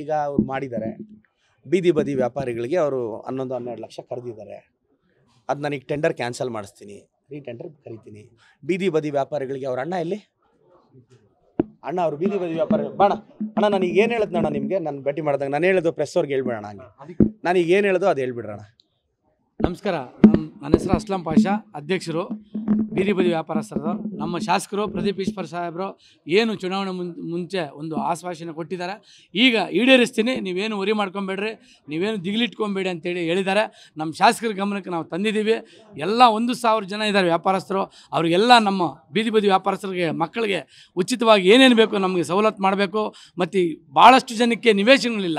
ಈಗ ಅವ್ರು ಮಾಡಿದ್ದಾರೆ ಬೀದಿ ಬದಿ ವ್ಯಾಪಾರಿಗಳಿಗೆ ಅವರು ಹನ್ನೊಂದು ಹನ್ನೆರಡು ಲಕ್ಷ ಕರೆದಿದ್ದಾರೆ ಅದು ನನಗೆ ಟೆಂಡರ್ ಕ್ಯಾನ್ಸಲ್ ಮಾಡಿಸ್ತೀನಿ ರೀ ಟೆಂಡರ್ ಕರಿತೀನಿ ಬೀದಿ ಬದಿ ವ್ಯಾಪಾರಿಗಳಿಗೆ ಅವ್ರ ಅಣ್ಣ ಎಲ್ಲಿ ಅಣ್ಣ ಅವರು ಬೀದಿ ಬದಿ ವ್ಯಾಪಾರಿ ಬಾಣ ಅಣ್ಣ ಈಗ ಏನು ಹೇಳೋದು ಅಣ್ಣ ನಿಮಗೆ ನಾನು ಭೇಟಿ ಮಾಡಿದಾಗ ನಾನು ಹೇಳೋದು ಪ್ರೆಸ್ ಅವ್ರಿಗೆ ಹೇಳ್ಬಿಡೋಣ ಹಂಗೆ ಈಗ ಏನು ಹೇಳೋದು ಅದು ಹೇಳ್ಬಿಡೋಣ ನಮಸ್ಕಾರ ನನ್ನ ಹೆಸರು ಅಸ್ಲಾಂ ಪಾಷಾ ಅಧ್ಯಕ್ಷರು ಬೀದಿ ಬದಿ ವ್ಯಾಪಾರಸ್ಥರದು ನಮ್ಮ ಶಾಸಕರು ಪ್ರದೀಪ್ ಈಶ್ವರ್ ಸಾಹೇಬರು ಏನು ಚುನಾವಣೆ ಮುಂಚೆ ಒಂದು ಆಶ್ವಾಸನೆ ಕೊಟ್ಟಿದ್ದಾರೆ ಈಗ ಈಡೇರಿಸ್ತೀನಿ ನೀವೇನು ಉರಿ ಮಾಡ್ಕೊಬೇಡ್ರಿ ನೀವೇನು ದಿಗಿಲಿಟ್ಕೊಬೇಡಿ ಅಂತೇಳಿ ಹೇಳಿದ್ದಾರೆ ನಮ್ಮ ಶಾಸಕರ ಗಮನಕ್ಕೆ ನಾವು ತಂದಿದ್ದೀವಿ ಎಲ್ಲ ಒಂದು ಸಾವಿರ ಜನ ಇದ್ದಾರೆ ವ್ಯಾಪಾರಸ್ಥರು ಅವರಿಗೆಲ್ಲ ನಮ್ಮ ಬೀದಿ ಬದಿ ವ್ಯಾಪಾರಸ್ಥರಿಗೆ ಮಕ್ಕಳಿಗೆ ಉಚಿತವಾಗಿ ಏನೇನು ಬೇಕು ನಮಗೆ ಸವಲತ್ತು ಮಾಡಬೇಕು ಮತ್ತು ಭಾಳಷ್ಟು ಜನಕ್ಕೆ ನಿವೇಶನಗಳಿಲ್ಲ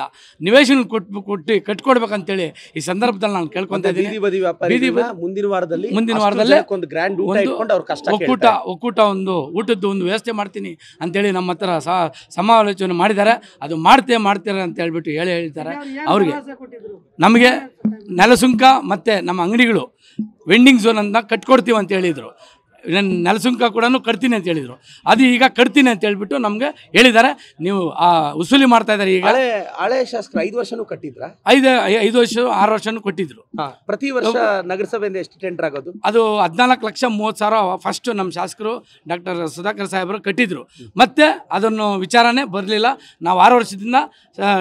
ನಿವೇಶನ ಕೊಟ್ಟು ಕೊಟ್ಟು ಕಟ್ಕೊಡ್ಬೇಕಂತೇಳಿ ಈ ಸಂದರ್ಭದಲ್ಲಿ ನಾನು ಕೇಳ್ಕೊತಾ ಇದ್ದೀನಿ ವ್ಯಾಪಾರ ಮುಂದಿನ ವಾರದಲ್ಲಿ ಮುಂದಿನ ವಾರದಲ್ಲಿ ಒಂದು ಗ್ರ್ಯಾಂಡ್ ಒಂದು ಒಕ್ಕೂಟ ಒಕ್ಕೂಟ ಒಂದು ಊಟದ್ದು ಒಂದು ವ್ಯವಸ್ಥೆ ಮಾಡ್ತೀನಿ ಅಂತೇಳಿ ನಮ್ಮ ಹತ್ರ ಸಮಾಲೋಚನೆ ಮಾಡಿದ್ದಾರೆ ಅದು ಮಾಡ್ತೇ ಮಾಡ್ತೇನೆ ಅಂತ ಹೇಳ್ಬಿಟ್ಟು ಹೇಳಿ ಹೇಳ್ತಾರೆ ಅವ್ರಿಗೆ ನಮಗೆ ನೆಲಸುಂಕ ಮತ್ತು ನಮ್ಮ ಅಂಗಡಿಗಳು ವೆಂಡಿಂಗ್ ಝೋನ್ ಅಂತ ಕಟ್ಕೊಡ್ತೀವಿ ಅಂತ ಹೇಳಿದರು ನನ್ನ ನೆಲಸುಂಕ ಕೂಡ ಕಟ್ತೀನಿ ಅಂತ ಹೇಳಿದರು ಅದು ಈಗ ಕಟ್ತೀನಿ ಅಂತ ಹೇಳ್ಬಿಟ್ಟು ನಮಗೆ ಹೇಳಿದ್ದಾರೆ ನೀವು ಆ ವಸೂಲಿ ಮಾಡ್ತಾ ಇದ್ದಾರೆ ಈಗ ಹಳೆ ಶಾಸಕರು ಐದು ವರ್ಷನೂ ಕಟ್ಟಿದ್ರ ಐದು ಐದು ವರ್ಷ ಆರು ವರ್ಷನೂ ಕೊಟ್ಟಿದ್ರು ಪ್ರತಿ ವರ್ಷ ನಗರಸಭೆಯಿಂದ ಎಷ್ಟು ಟೆಂಡರ್ ಆಗೋದು ಅದು ಹದಿನಾಲ್ಕು ಲಕ್ಷ ಮೂವತ್ತು ಸಾವಿರ ಫಸ್ಟ್ ನಮ್ಮ ಶಾಸಕರು ಡಾಕ್ಟರ್ ಸುಧಾಕರ್ ಸಾಹೇಬರು ಕಟ್ಟಿದ್ರು ಮತ್ತೆ ಅದನ್ನು ವಿಚಾರನೇ ಬರಲಿಲ್ಲ ನಾವು ಆರು ವರ್ಷದಿಂದ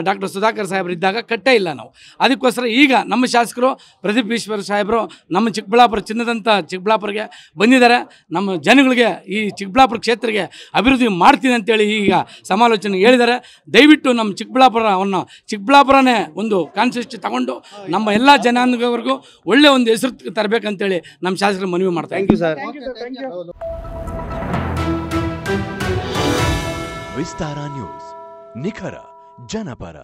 ಡಾಕ್ಟರ್ ಸುಧಾಕರ್ ಸಾಹೇಬರು ಇದ್ದಾಗ ಕಟ್ಟೇ ಇಲ್ಲ ನಾವು ಅದಕ್ಕೋಸ್ಕರ ಈಗ ನಮ್ಮ ಶಾಸಕರು ಪ್ರದೀಪ್ ಈಶ್ವರ್ ಸಾಹೇಬರು ನಮ್ಮ ಚಿಕ್ಕಬಳ್ಳಾಪುರ ಚಿನ್ನದಂಥ ಚಿಕ್ಕಬಳ್ಳಾಪುರಗೆ ಬಂದಿದ್ದಾರೆ ನಮ್ಮ ಜನಗಳಿಗೆ ಈ ಚಿಕ್ಕಬಳ್ಳಾಪುರ ಕ್ಷೇತ್ರಕ್ಕೆ ಅಭಿವೃದ್ಧಿ ಮಾಡ್ತೀನಿ ಅಂತೇಳಿ ಈಗ ಸಮಾಲೋಚನೆ ಹೇಳಿದ್ದಾರೆ ದಯವಿಟ್ಟು ನಮ್ಮ ಚಿಕ್ಕಬಳ್ಳಾಪುರವನ್ನು ಚಿಕ್ಕಬಳ್ಳಾಪುರನೇ ಒಂದು ಕಾನ್ಸಿಸ್ಟ್ ತಗೊಂಡು ನಮ್ಮ ಎಲ್ಲ ಜನಾಂಗವರೆಗೂ ಒಳ್ಳೆ ಒಂದು ಹೆಸರು ತರಬೇಕಂತೇಳಿ ನಮ್ಮ ಶಾಸಕರು ಮನವಿ ಮಾಡ್ತಾರೆ thank you sir Vistara news ನಿಖರ ಜನಪರ